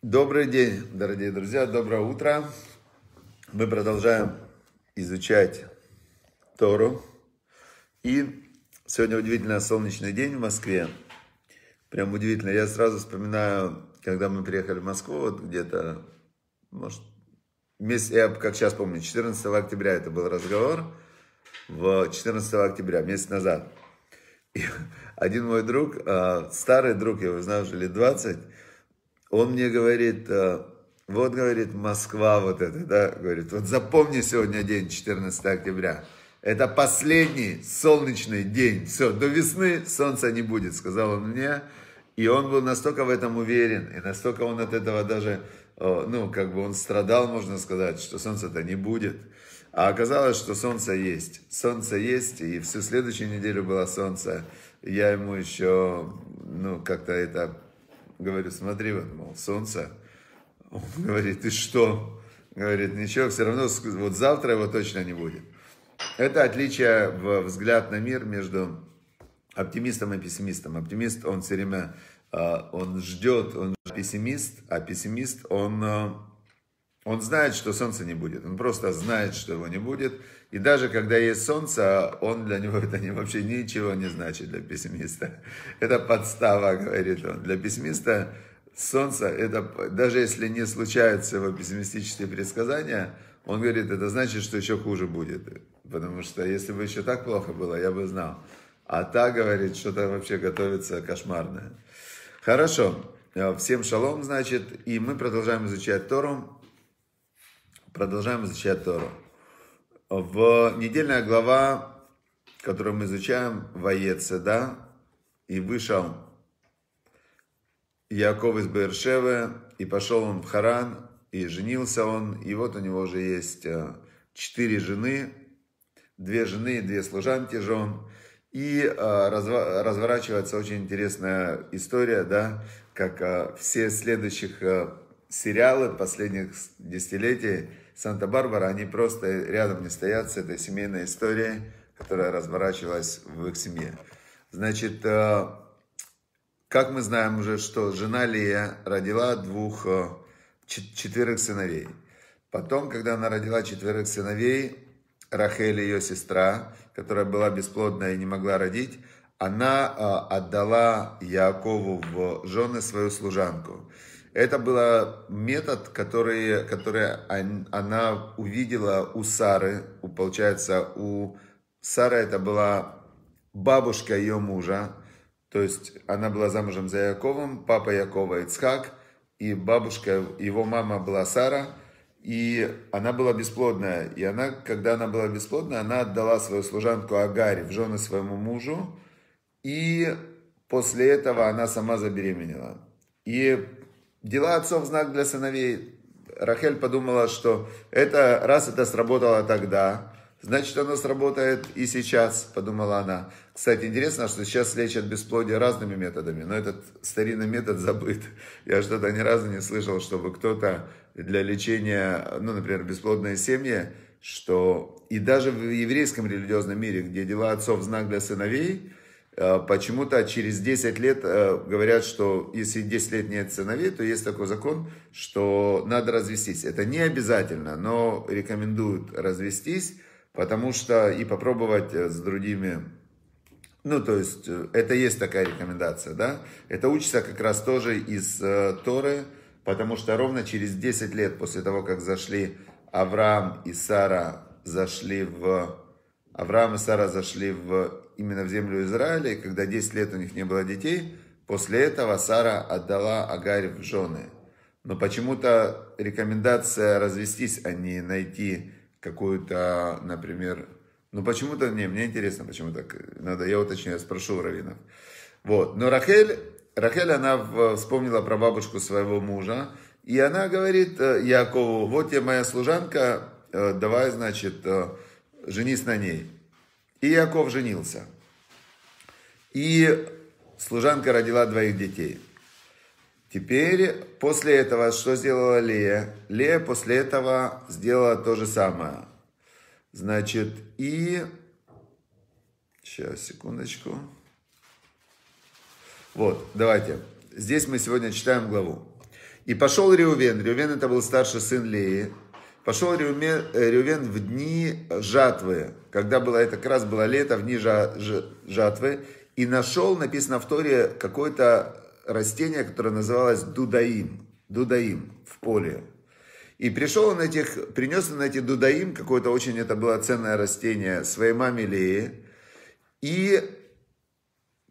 Добрый день, дорогие друзья, доброе утро. Мы продолжаем изучать Тору. И сегодня удивительно солнечный день в Москве. Прям удивительно. Я сразу вспоминаю, когда мы приехали в Москву, вот где-то, может, месяц, я как сейчас помню, 14 октября это был разговор, в 14 октября, месяц назад. И один мой друг, а, старый друг, я его знаю уже лет 20, он мне говорит, э, вот, говорит, Москва вот это, да, говорит, вот запомни сегодня день, 14 октября. Это последний солнечный день. Все, до весны солнца не будет, сказал он мне. И он был настолько в этом уверен, и настолько он от этого даже, э, ну, как бы он страдал, можно сказать, что солнца-то не будет. А оказалось, что солнце есть. Солнце есть, и всю следующую неделю было солнце. Я ему еще, ну, как-то это Говорю, смотри, вот, мол, солнце. Он говорит, ты что? Говорит, ничего, все равно вот завтра его точно не будет. Это отличие в взгляд на мир между оптимистом и пессимистом. Оптимист, он все время, а, он ждет, он пессимист, а пессимист, он а, он знает, что солнца не будет. Он просто знает, что его не будет. И даже когда есть солнце, он для него это не, вообще ничего не значит для пессимиста. Это подстава, говорит он. Для пессимиста солнце, это, даже если не случаются его пессимистические предсказания, он говорит, это значит, что еще хуже будет. Потому что если бы еще так плохо было, я бы знал. А та говорит, что-то вообще готовится кошмарное. Хорошо. Всем шалом, значит. И мы продолжаем изучать Тору. Продолжаем изучать Тору. В недельная глава, которую мы изучаем, воеце, да, и вышел Яков из Бершевы, и пошел он в Харан, и женился он, и вот у него уже есть э, четыре жены, две жены две служанки жен, и э, разворачивается очень интересная история, да, как э, все следующих сериалы последних десятилетий – Санта-Барбара, они просто рядом не стоят с этой семейной историей, которая разворачивалась в их семье. Значит, э, как мы знаем уже, что жена Лия родила двух, э, четверых сыновей. Потом, когда она родила четверых сыновей, Рахель, ее сестра, которая была бесплодная и не могла родить, она э, отдала Якову в жены свою служанку. Это был метод, который, который она увидела у Сары. У, получается, у Сары это была бабушка ее мужа. То есть она была замужем за Яковом, папа Якова Ицхак, и бабушка, его мама была Сара, и она была бесплодная. И она, когда она была бесплодная, она отдала свою служанку Агарь в жены своему мужу, и после этого она сама забеременела. И Дела отцов знак для сыновей. Рахель подумала, что это, раз это сработало тогда, значит оно сработает и сейчас, подумала она. Кстати, интересно, что сейчас лечат бесплодие разными методами, но этот старинный метод забыт. Я что-то ни разу не слышал, чтобы кто-то для лечения, ну, например, бесплодные семьи, что и даже в еврейском религиозном мире, где дела отцов знак для сыновей, Э, почему-то через 10 лет э, говорят, что если 10 лет нет сыновей, то есть такой закон, что надо развестись. Это не обязательно, но рекомендуют развестись, потому что и попробовать э, с другими ну, то есть, это есть такая рекомендация, да? Это учится как раз тоже из Торы, потому что ровно через 10 лет после того, как зашли Авраам и Сара, зашли в... Авраам и Сара зашли в именно в землю Израиля, и когда 10 лет у них не было детей, после этого Сара отдала Агарь в жены. Но почему-то рекомендация развестись, а не найти какую-то, например... Ну почему-то, не, мне интересно, почему так надо, я уточню, я спрошу у раввинов. Вот, но Рахель, Рахель, она вспомнила про бабушку своего мужа, и она говорит э, Якову, вот я моя служанка, э, давай, значит, э, женись на ней. И Яков женился. И служанка родила двоих детей. Теперь, после этого, что сделала Лея? Лея после этого сделала то же самое. Значит, и... Сейчас, секундочку. Вот, давайте. Здесь мы сегодня читаем главу. И пошел Реувен. Реувен это был старший сын Леи. Пошел Ревен э, в дни жатвы, когда было это как раз было лето, в дни жатвы, и нашел, написано в Торе, какое-то растение, которое называлось дудаим, дудаим в поле. И пришел он этих, принес он эти дудаим, какое-то очень это было ценное растение, своей маме Лее. И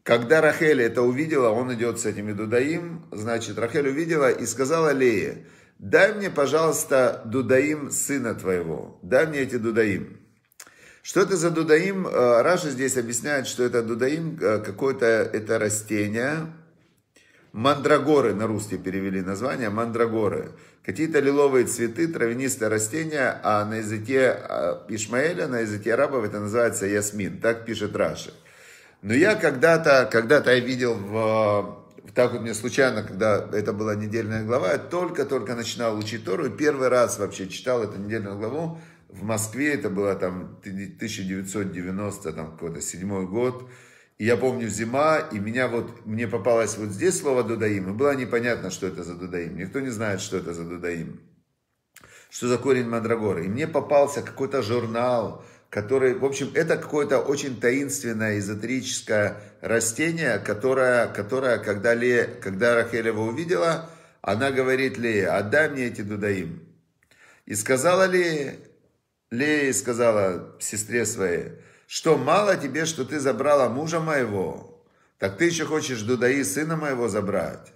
когда Рахель это увидела, он идет с этими дудаим, значит, Рахель увидела и сказала Лее – Дай мне, пожалуйста, Дудаим сына твоего. Дай мне эти Дудаим. Что это за дудаим? Э, Раша здесь объясняет, что это дудаим, э, какое-то это растение. Мандрагоры на русский перевели название, мандрагоры. Какие-то лиловые цветы, травянистые растения, а на языке э, Ишмаэля, на языке арабов это называется ясмин, так пишет Раши. Но я когда-то, когда-то я видел в так вот мне случайно, когда это была недельная глава, я только-только начинал учить Тору, и первый раз вообще читал эту недельную главу в Москве, это было там 1990, там какой седьмой год, и я помню зима, и меня вот, мне попалось вот здесь слово Дудаим, и было непонятно, что это за Дудаим, никто не знает, что это за Дудаим, что за корень Мандрагоры, и мне попался какой-то журнал, который, в общем, это какое-то очень таинственное эзотерическое растение, которое, которое когда, Ле, когда Рахель его увидела, она говорит Лее, отдай мне эти дудаим. И сказала Лея, Лея сказала сестре своей, что мало тебе, что ты забрала мужа моего, так ты еще хочешь дудаи сына моего забрать.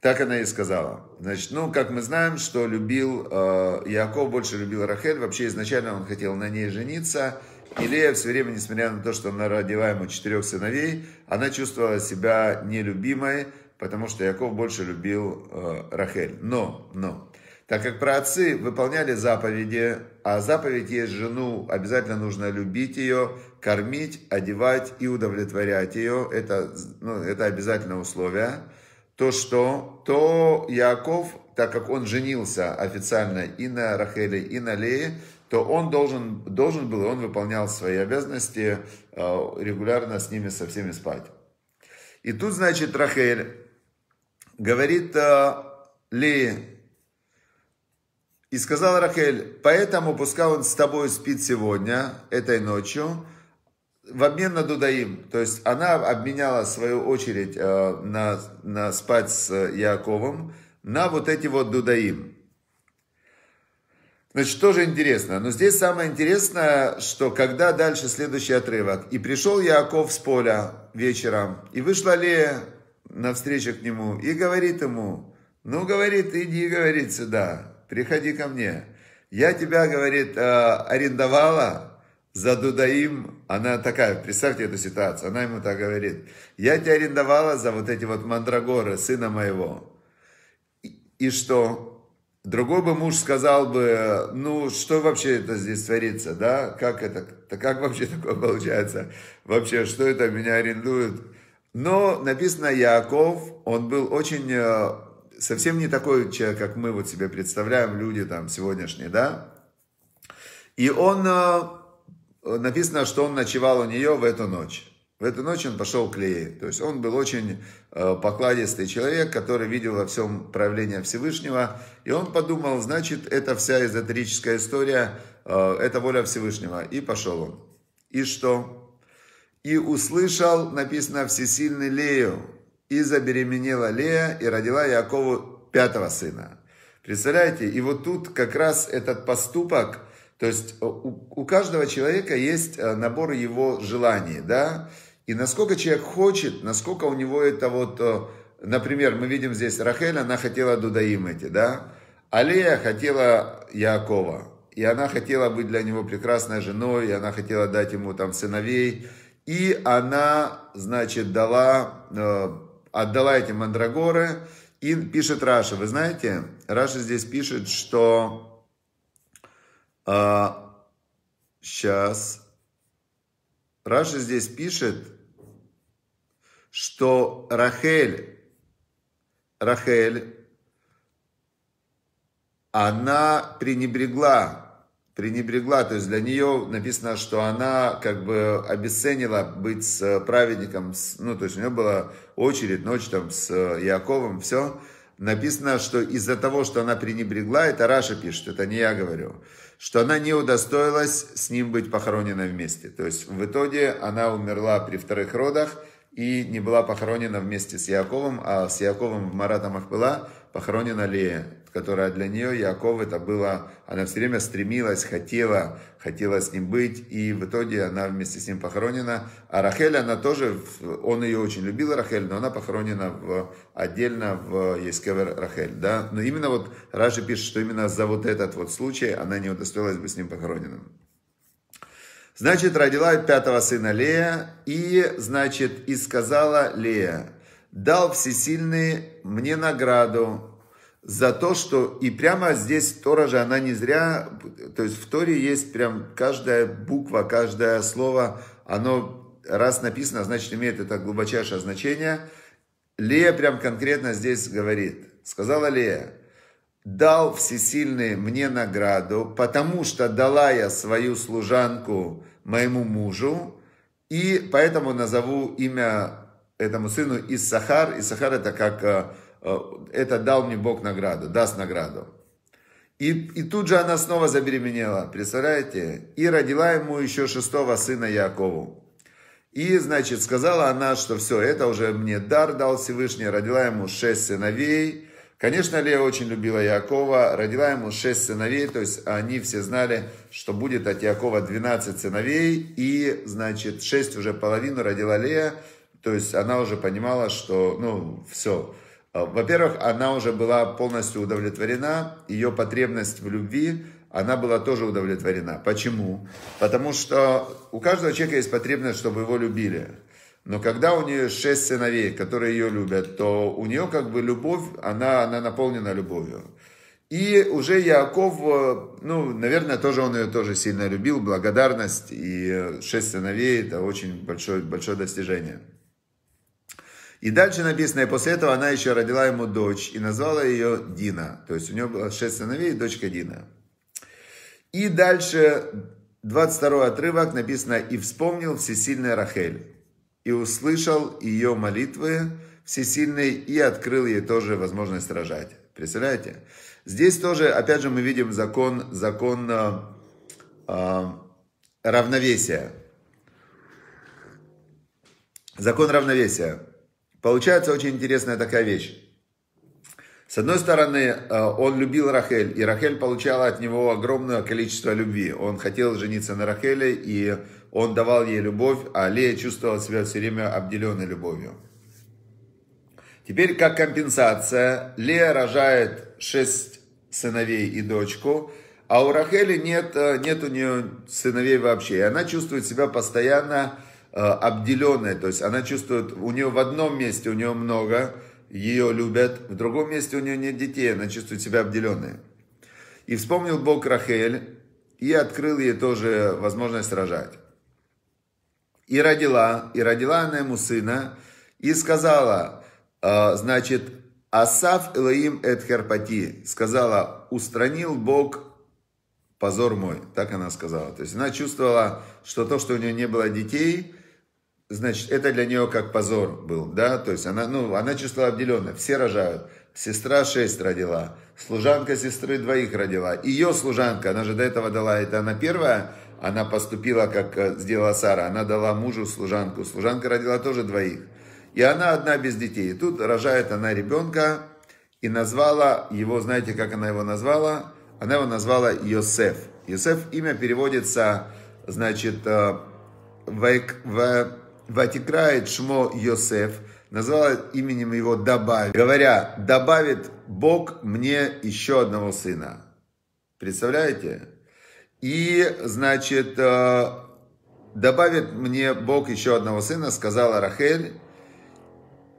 Так она и сказала. Значит, ну, как мы знаем, что любил, э, Яков больше любил Рахель, вообще изначально он хотел на ней жениться. И Лея все время, несмотря на то, что она родила ему четырех сыновей, она чувствовала себя нелюбимой, потому что Яков больше любил э, Рахель. Но, но, так как праотцы выполняли заповеди, а заповедь есть жену, обязательно нужно любить ее, кормить, одевать и удовлетворять ее. Это, ну, это обязательное условие то что, то Яков, так как он женился официально и на Рахеле, и на Лее, то он должен, должен был, он выполнял свои обязанности, э, регулярно с ними, со всеми спать. И тут, значит, Рахель говорит э, Лее, и сказал Рахель, поэтому пускай он с тобой спит сегодня, этой ночью, в обмен на Дудаим, то есть она обменяла свою очередь э, на, на спать с э, Яковом на вот эти вот Дудаим. Значит, тоже интересно. Но здесь самое интересное, что когда дальше следующий отрывок. «И пришел Яков с поля вечером, и вышла Лея навстречу к нему, и говорит ему, ну, говорит, иди, говорит, сюда, приходи ко мне. Я тебя, говорит, э, арендовала, за Дудаим, она такая, представьте эту ситуацию, она ему так говорит, я тебя арендовала за вот эти вот мандрагоры, сына моего. И, и что? Другой бы муж сказал бы, ну, что вообще это здесь творится, да? Как это, Да как вообще такое получается? Вообще, что это меня арендуют? Но написано Яков, он был очень, э, совсем не такой человек, как мы вот себе представляем, люди там сегодняшние, да? И он э, написано, что он ночевал у нее в эту ночь. В эту ночь он пошел к Лее. То есть он был очень э, покладистый человек, который видел во всем проявление Всевышнего. И он подумал, значит, это вся эзотерическая история, э, это воля Всевышнего. И пошел он. И что? И услышал, написано, всесильный Лею. И забеременела Лея и родила Якову пятого сына. Представляете? И вот тут как раз этот поступок – то есть э, у, у каждого человека есть э, набор его желаний, да, и насколько человек хочет, насколько у него это вот, э, например, мы видим здесь Рахель, она хотела Дудаим эти, да, Алия хотела Якова, и она хотела быть для него прекрасной женой, и она хотела дать ему там сыновей, и она, значит, дала, отдала эти мандрагоры, и пишет Раша, вы знаете, Раша здесь пишет, что а, сейчас. Раша здесь пишет, что Рахель, Рахель, она пренебрегла, пренебрегла, то есть для нее написано, что она как бы обесценила быть с праведником, ну, то есть у нее была очередь, ночь там с э, Яковом, все, написано, что из-за того, что она пренебрегла, это Раша пишет, это не я говорю, что она не удостоилась с ним быть похоронена вместе. То есть в итоге она умерла при вторых родах и не была похоронена вместе с Яковом, а с Яковом в Марата Махпыла похоронена Лея, которая для нее, Яков, это было, она все время стремилась, хотела, хотела с ним быть, и в итоге она вместе с ним похоронена. А Рахель, она тоже, он ее очень любил, Рахель, но она похоронена в, отдельно в Ескевер Рахель, да. Но именно вот Раши пишет, что именно за вот этот вот случай она не удостоилась бы с ним похороненным. Значит, родила пятого сына Лея, и, значит, и сказала Лея, дал всесильный мне награду за то, что... И прямо здесь Тора же, она не зря... То есть в Торе есть прям каждая буква, каждое слово, оно раз написано, значит имеет это глубочайшее значение. Лея прям конкретно здесь говорит. Сказала Лея, дал всесильный мне награду, потому что дала я свою служанку моему мужу, и поэтому назову имя этому сыну сахар и сахар это как, э, э, это дал мне Бог награду, даст награду. И, и тут же она снова забеременела, представляете? И родила ему еще шестого сына Якову. И, значит, сказала она, что все, это уже мне дар дал Всевышний, родила ему шесть сыновей. Конечно, Лея очень любила Якова, родила ему шесть сыновей, то есть они все знали, что будет от Якова 12 сыновей, и, значит, шесть уже половину родила Лея, то есть она уже понимала, что, ну, все. А, во-первых, она уже была полностью удовлетворена, ее потребность в любви, она была тоже удовлетворена. Почему? Потому что у каждого человека есть потребность, чтобы его любили. Но когда у нее шесть сыновей, которые ее любят, то у нее как бы любовь, она, она наполнена любовью. И уже Яков, э, ну, наверное, тоже он ее тоже сильно любил, благодарность и э, шесть сыновей, это очень большое, большое достижение. И дальше написано, и после этого она еще родила ему дочь и назвала ее Дина. То есть у нее было шесть сыновей и дочка Дина. И дальше 22 отрывок написано, и вспомнил всесильный Рахель, и услышал ее молитвы всесильный, и открыл ей тоже возможность рожать. Представляете? Здесь тоже, опять же, мы видим закон, закон э, равновесия. Закон равновесия. Получается очень интересная такая вещь. С одной стороны, э, он любил Рахель, и Рахель получала от него огромное количество любви. Он хотел жениться на Рахеле, и он давал ей любовь, а Лея чувствовала себя все время обделенной любовью. Теперь, как компенсация, Лея рожает шесть сыновей и дочку, а у Рахели нет, э, нет у нее сыновей вообще. И она чувствует себя постоянно Э, обделенная, то есть она чувствует, у нее в одном месте у нее много, ее любят, в другом месте у нее нет детей, она чувствует себя обделенной. И вспомнил Бог Рахель и открыл ей тоже возможность рожать. И родила, и родила она ему сына, и сказала, э, значит, Асав Элоим Эдхерпати, сказала, устранил Бог позор мой, так она сказала. То есть она чувствовала, что то, что у нее не было детей, значит, это для нее как позор был, да, то есть она, ну, она чувствовала обделенная, все рожают, сестра шесть родила, служанка сестры двоих родила, ее служанка, она же до этого дала, это она первая, она поступила, как э, сделала Сара, она дала мужу служанку, служанка родила тоже двоих, и она одна без детей, и тут рожает она ребенка, и назвала его, знаете, как она его назвала, она его назвала Йосеф. Йосеф имя переводится, значит, э, Ватикрает Шмо Йосеф, назвала именем его Добавь, говоря, добавит Бог мне еще одного сына. Представляете? И, значит, э, добавит мне Бог еще одного сына, сказала Рахель.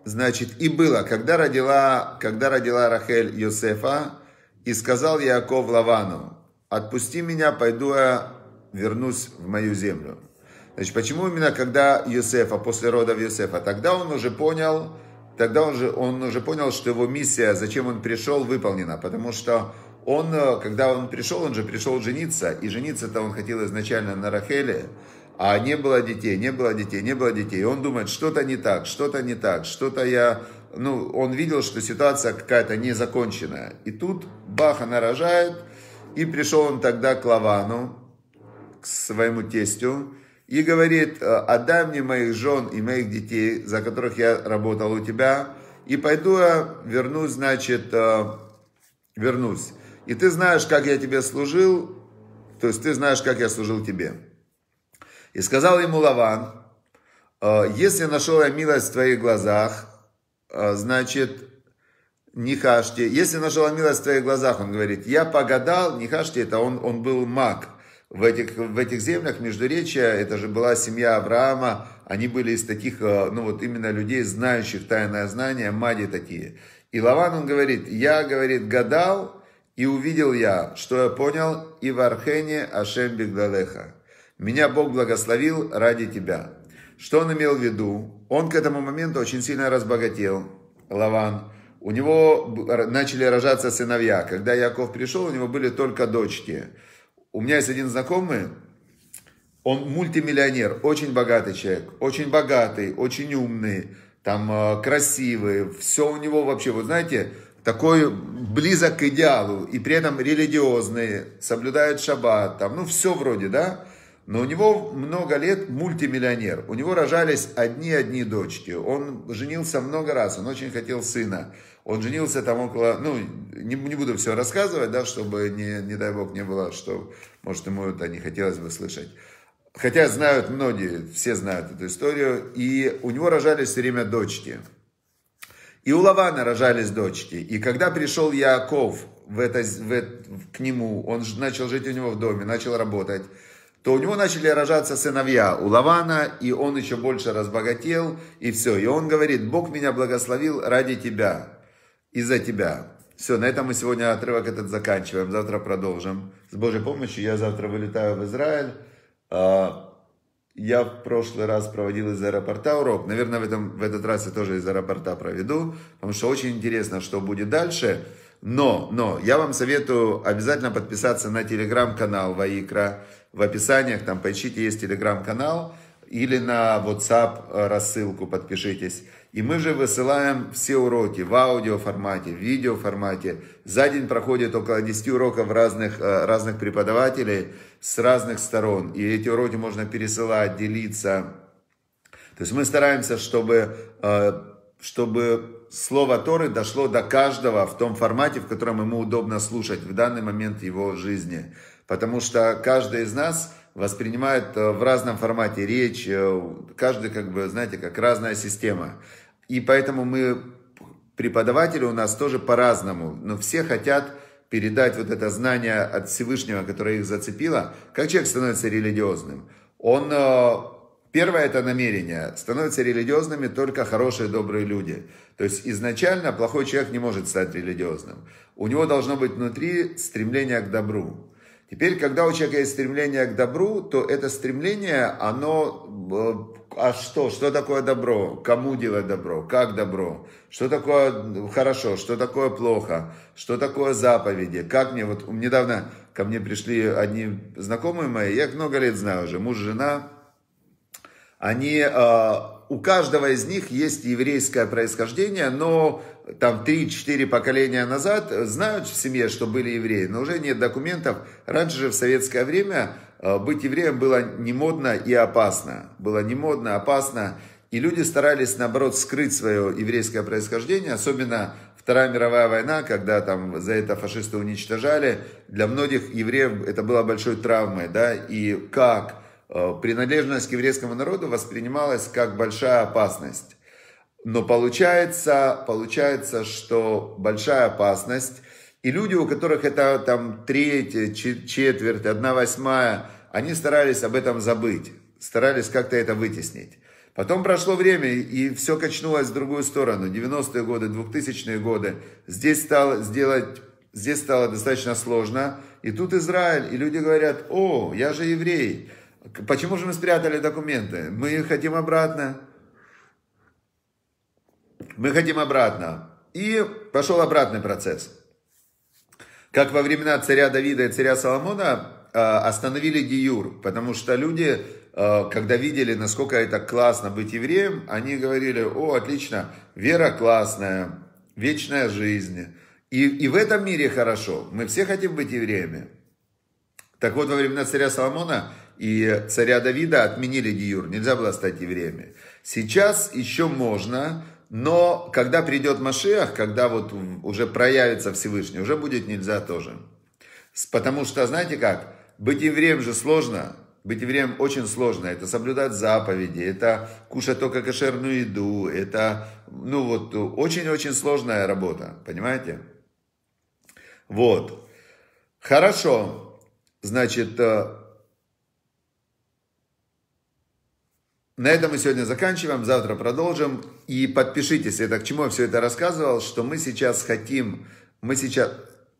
Значит, и было, когда родила, когда родила Рахель Йосефа, и сказал Яков Лавану, отпусти меня, пойду я вернусь в мою землю. Значит, почему именно когда Юсефа, после рода Юсефа, тогда он уже понял, тогда он, же, он уже понял, что его миссия, зачем он пришел, выполнена. Потому что он, когда он пришел, он же пришел жениться. И жениться-то он хотел изначально на Рахеле, а не было детей, не было детей, не было детей. И он думает, что-то не так, что-то не так, что-то я ну, он видел, что ситуация какая-то незаконченная. И тут, бах, она рожает, и пришел он тогда к Лавану, к своему тестю, и говорит, «Э, отдай мне моих жен и моих детей, за которых я работал у тебя, и пойду я, вернусь, значит, э, вернусь. И ты знаешь, как я тебе служил, то есть ты знаешь, как я служил тебе. И сказал ему Лаван, «Э, если нашел я милость в твоих глазах, а, значит, Нихашти. Если нашла милость в твоих глазах, он говорит, я погадал, Нихашти, это он, он был маг. В этих, в этих землях Междуречия, это же была семья Авраама, они были из таких, э, ну вот именно людей, знающих тайное знание, мади такие. И Лаван, он говорит, я, говорит, гадал, и увидел я, что я понял, и в Архене Ашем Бигдалеха. Меня Бог благословил ради тебя. Что он имел в виду? Он к этому моменту очень сильно разбогател, Лаван. У него начали рожаться сыновья. Когда Яков пришел, у него были только дочки. У меня есть один знакомый, он мультимиллионер, очень богатый человек, очень богатый, очень умный, там э, красивый, все у него вообще, вот знаете, такой близок к идеалу, и при этом религиозный, соблюдает шаббат, там, ну, все вроде, да? Но у него много лет мультимиллионер. У него рожались одни-одни дочки. Он женился много раз, он очень хотел сына. Он женился там около, ну, не, не буду все рассказывать, да, чтобы, не, не дай бог, не было, что, может, ему это не хотелось бы слышать. Хотя знают многие, все знают эту историю. И у него рожались все время дочки. И у Лавана рожались дочки. И когда пришел Яков в это, в это, к нему, он начал жить у него в доме, начал работать то у него начали рожаться сыновья у Лавана, и он еще больше разбогател, и все. И он говорит, Бог меня благословил ради тебя, из-за тебя. Все, на этом мы сегодня отрывок этот заканчиваем. Завтра продолжим. С Божьей помощью я завтра вылетаю в Израиль. А, я в прошлый раз проводил из аэропорта урок. Наверное, в, этом, в этот раз я тоже из аэропорта проведу, потому что очень интересно, что будет дальше. Но, но, я вам советую обязательно подписаться на телеграм-канал Ваикра в описаниях, там поищите, есть телеграм-канал или на WhatsApp э, рассылку подпишитесь. И мы же высылаем все уроки в аудио формате, в видео формате. За день проходит около 10 уроков разных, э, разных преподавателей с разных сторон. И эти уроки можно пересылать, делиться. То есть мы стараемся, чтобы, э, чтобы слово Торы дошло до каждого в том формате, в котором ему удобно слушать в данный момент его жизни потому что каждый из нас воспринимает э, в разном формате речь, э, каждый, как бы, знаете, как разная система. И поэтому мы, преподаватели у нас тоже по-разному, но все хотят передать вот это знание от Всевышнего, которое их зацепило. Как человек становится религиозным? Он э, Первое это намерение. Становятся религиозными только хорошие, добрые люди. То есть изначально плохой человек не может стать религиозным. У него должно быть внутри стремление к добру. Теперь, когда у человека есть стремление к добру, то это стремление, оно... Э, а что? Что такое добро? Кому делать добро? Как добро? Что такое ну, хорошо? Что такое плохо? Что такое заповеди? Как мне... Вот недавно ко мне пришли одни знакомые мои, я их много лет знаю уже, муж, жена. Они э, у каждого из них есть еврейское происхождение, но там 3-4 поколения назад знают в семье, что были евреи, но уже нет документов. Раньше же в советское время э, быть евреем было не модно и опасно. Было не модно, опасно. И люди старались, наоборот, скрыть свое еврейское происхождение, особенно Вторая мировая война, когда там за это фашисты уничтожали, для многих евреев это было большой травмой, да, и как Э, принадлежность к еврейскому народу воспринималась как большая опасность. Но получается, получается, что большая опасность, и люди, у которых это там треть, четверть, одна восьмая, они старались об этом забыть, старались как-то это вытеснить. Потом прошло время, и все качнулось в другую сторону. 90-е годы, 2000-е годы. Здесь стало, сделать, здесь стало достаточно сложно. И тут Израиль, и люди говорят, о, я же еврей. Почему же мы спрятали документы? Мы хотим обратно. Мы хотим обратно. И пошел обратный процесс. Как во времена царя Давида и царя Соломона а, остановили Диюр, потому что люди, а, когда видели, насколько это классно быть евреем, они говорили, о, отлично, вера классная, вечная жизнь. И, и в этом мире хорошо, мы все хотим быть евреями. Так вот, во времена царя Соломона и царя Давида отменили диюр, нельзя было стать евреем. Сейчас еще можно, но когда придет Машиах, когда вот уже проявится Всевышний, уже будет нельзя тоже. Потому что, знаете как, быть евреем же сложно, быть евреем очень сложно. Это соблюдать заповеди, это кушать только кошерную еду, это, ну вот, очень-очень сложная работа, понимаете? Вот. Хорошо. Значит, э, На этом мы сегодня заканчиваем, завтра продолжим. И подпишитесь, это к чему я все это рассказывал, что мы сейчас хотим, мы сейчас...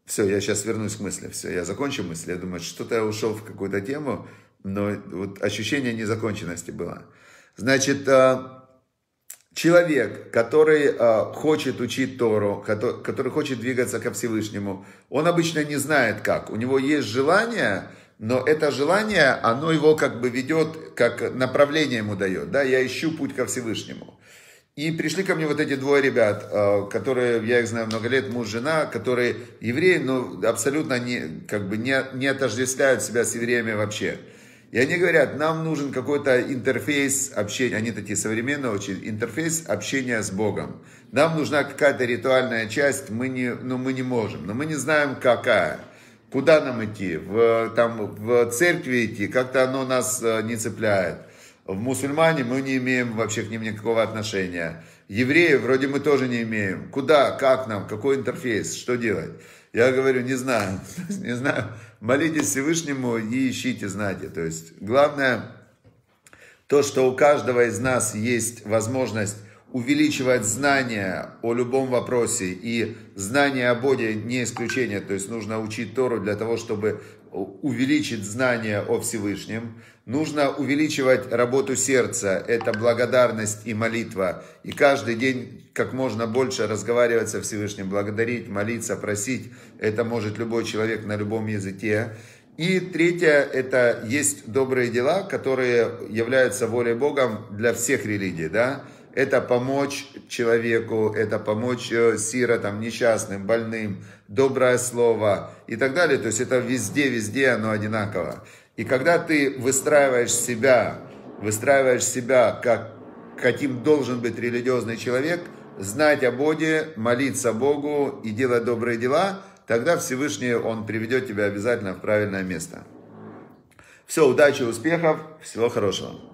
Все, я сейчас вернусь к мысли, все, я закончу мысли. Я думаю, что-то я ушел в какую-то тему, но вот ощущение незаконченности было. Значит, э, человек, который э, хочет учить Тору, который хочет двигаться ко Всевышнему, он обычно не знает как. У него есть желание, но это желание, оно его как бы ведет, как направление ему дает, да, я ищу путь ко Всевышнему. И пришли ко мне вот эти двое ребят, э, которые, я их знаю много лет, муж, жена, которые евреи, но абсолютно не, как бы не, не отождествляют себя с евреями вообще. И они говорят, нам нужен какой-то интерфейс общения, они такие современные очень, интерфейс общения с Богом. Нам нужна какая-то ритуальная часть, мы не, ну, мы не можем, но мы не знаем какая. Куда нам идти? В, там, в церкви идти? Как-то оно нас э, не цепляет. В мусульмане мы не имеем вообще к ним никакого отношения. Евреи вроде мы тоже не имеем. Куда, как нам, какой интерфейс, что делать? Я говорю, не знаю, не знаю. Молитесь Всевышнему и ищите, знайте. То есть главное, то, что у каждого из нас есть возможность увеличивать знания о любом вопросе, и знание о Боге не исключение, то есть нужно учить Тору для того, чтобы э, увеличить знания о Всевышнем, нужно увеличивать работу сердца, это благодарность и молитва, и каждый день как можно больше разговаривать со Всевышним, благодарить, молиться, просить, это может любой человек на любом языке, и третье, это есть добрые дела, которые являются волей Богом для всех религий, да, это помочь человеку, это помочь э, сиротам, несчастным, больным, доброе слово и так далее. То есть это везде, везде оно одинаково. И когда ты выстраиваешь себя, выстраиваешь себя как каким должен быть религиозный человек, знать о Боге, молиться Богу и делать добрые дела, тогда Всевышний Он приведет тебя обязательно в правильное место. Все, удачи, успехов, всего хорошего.